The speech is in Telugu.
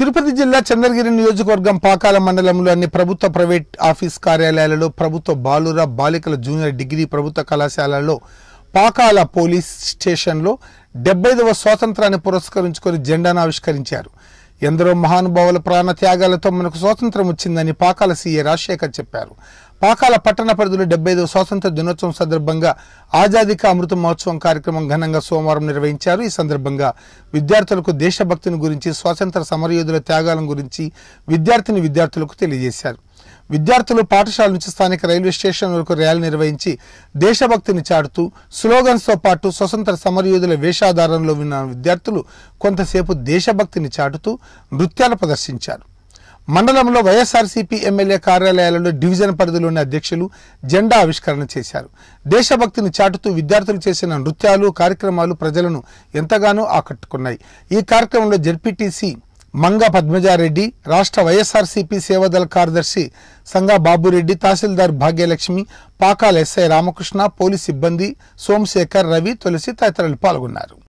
తిరుపతి జిల్లా చంద్రగిరి నియోజకవర్గం పాకాల మండలంలో అన్ని ప్రభుత్వ ప్రైవేట్ ఆఫీస్ కార్యాలయాలలో ప్రభుత్వ బాలుర బాలికల జూనియర్ డిగ్రీ ప్రభుత్వ కళాశాలలో పాకాల పోలీస్ స్టేషన్లో డెబ్బైదవ స్వాతంత్రాన్ని పురస్కరించుకొని జెండాను ఆవిష్కరించారు ఎందరో మహానుభావుల ప్రాణ త్యాగాలతో మనకు స్వాతంత్రం వచ్చిందని పాకాల సీఏ రాజశేఖర్ చెప్పారు పాకాల పట్టణ పరిధిలో డెబ్బై ఐదు స్వాతంత్ర దినోత్సవం సందర్భంగా ఆజాదిక అమృత మహోత్సవం కార్యక్రమం ఘనంగా సోమవారం నిర్వహించారు ఈ సందర్భంగా విద్యార్థులకు దేశభక్తిని గురించి స్వాతంత్ర సమరయోధుల త్యాగాలను గురించి విద్యార్థిని విద్యార్థులకు తెలియజేశారు విద్యార్థులు పాఠశాల నుంచి స్థానిక రైల్వే స్టేషన్ వరకు ర్యాలీ నిర్వహించి దేశభక్తిని చాటుతూ స్లోగన్స్తో పాటు స్వతంత్ర సమరయోధుల వేషాధారంలో ఉన్న విద్యార్థులు కొంతసేపు దేశభక్తిని చాటుతూ నృత్యాలు ప్రదర్శించారు మండలంలో వైఎస్ఆర్సీపీ ఎమ్మెల్యే కార్యాలయాలలో డివిజన్ పరిధిలోని అధ్యక్షులు జెండా ఆవిష్కరణ చేశారు దేశభక్తిని చాటుతూ విద్యార్థులు చేసిన నృత్యాలు కార్యక్రమాలు ప్రజలను ఎంతగానో ఆకట్టుకున్నాయి ఈ కార్యక్రమంలో జెడ్పీటీసీ మంగ పద్మజారెడ్డి రాష్ట్ర వైఎస్ఆర్సీపీ సేవాదళ కార్యదర్శి సంగా బాబురెడ్డి తహసీల్దార్ భాగ్యలక్ష్మి పాకాల ఎస్ఐ రామకృష్ణ పోలీస్ సిబ్బంది సోమశేఖర్ రవి తులసి తదితరులు పాల్గొన్నారు